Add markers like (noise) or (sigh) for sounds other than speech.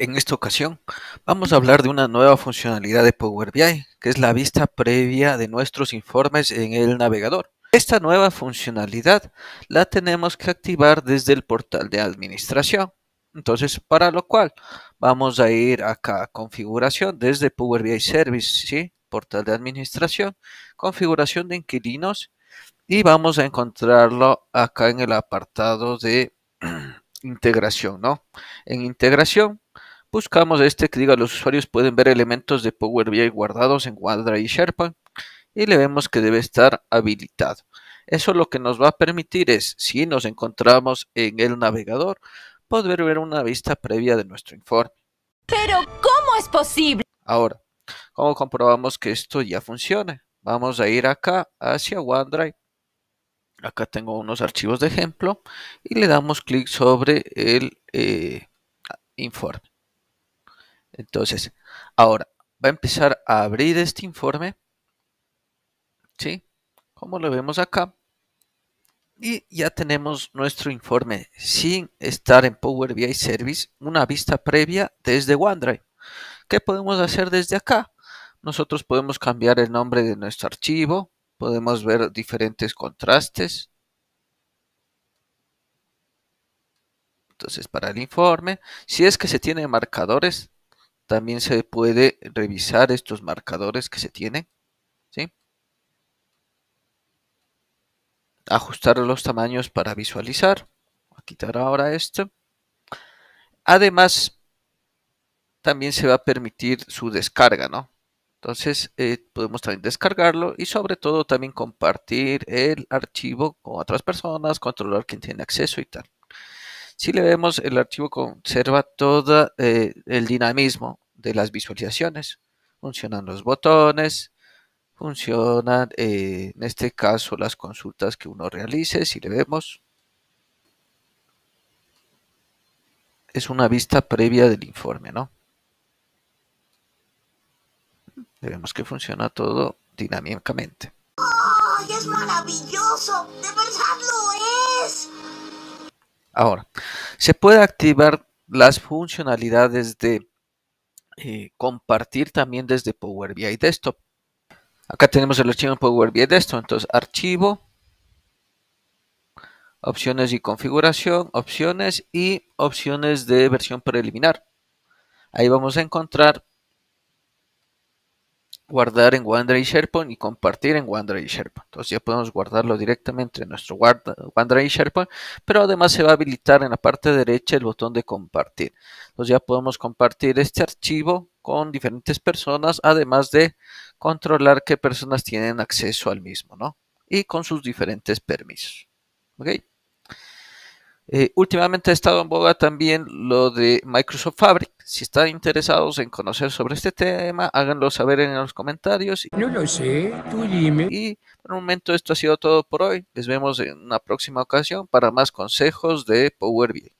En esta ocasión vamos a hablar de una nueva funcionalidad de Power BI, que es la vista previa de nuestros informes en el navegador. Esta nueva funcionalidad la tenemos que activar desde el portal de administración. Entonces, para lo cual vamos a ir acá a configuración desde Power BI Service, ¿sí? portal de administración, configuración de inquilinos y vamos a encontrarlo acá en el apartado de (clears throat) integración, ¿no? En integración Buscamos este que diga los usuarios pueden ver elementos de Power BI guardados en OneDrive y SharePoint y le vemos que debe estar habilitado. Eso lo que nos va a permitir es, si nos encontramos en el navegador, poder ver una vista previa de nuestro informe. Pero, ¿cómo es posible? Ahora, ¿cómo comprobamos que esto ya funciona? Vamos a ir acá hacia OneDrive. Acá tengo unos archivos de ejemplo y le damos clic sobre el eh, informe. Entonces, ahora va a empezar a abrir este informe, ¿sí? Como lo vemos acá. Y ya tenemos nuestro informe sin estar en Power BI Service, una vista previa desde OneDrive. ¿Qué podemos hacer desde acá? Nosotros podemos cambiar el nombre de nuestro archivo, podemos ver diferentes contrastes. Entonces, para el informe, si es que se tiene marcadores, también se puede revisar estos marcadores que se tienen. ¿sí? Ajustar los tamaños para visualizar. Voy a quitar ahora esto. Además, también se va a permitir su descarga, ¿no? Entonces eh, podemos también descargarlo y sobre todo también compartir el archivo con otras personas, controlar quién tiene acceso y tal. Si le vemos, el archivo conserva todo eh, el dinamismo de las visualizaciones. Funcionan los botones, funcionan eh, en este caso las consultas que uno realice. Si le vemos, es una vista previa del informe, ¿no? Vemos que funciona todo dinámicamente. ¡Ay, es maravilloso! verdad! Ahora, se puede activar las funcionalidades de eh, compartir también desde Power BI Desktop. Acá tenemos el archivo en Power BI Desktop, entonces archivo, opciones y configuración, opciones y opciones de versión preliminar. Ahí vamos a encontrar guardar en OneDrive SharePoint y compartir en OneDrive SharePoint. Entonces ya podemos guardarlo directamente en nuestro OneDrive SharePoint, pero además se va a habilitar en la parte derecha el botón de compartir. Entonces ya podemos compartir este archivo con diferentes personas, además de controlar qué personas tienen acceso al mismo, ¿no? Y con sus diferentes permisos. ¿Ok? Eh, últimamente ha estado en boga también lo de Microsoft Fabric. Si están interesados en conocer sobre este tema, háganlo saber en los comentarios. No lo sé, tú dime. Y por el momento esto ha sido todo por hoy. Les vemos en una próxima ocasión para más consejos de Power BI.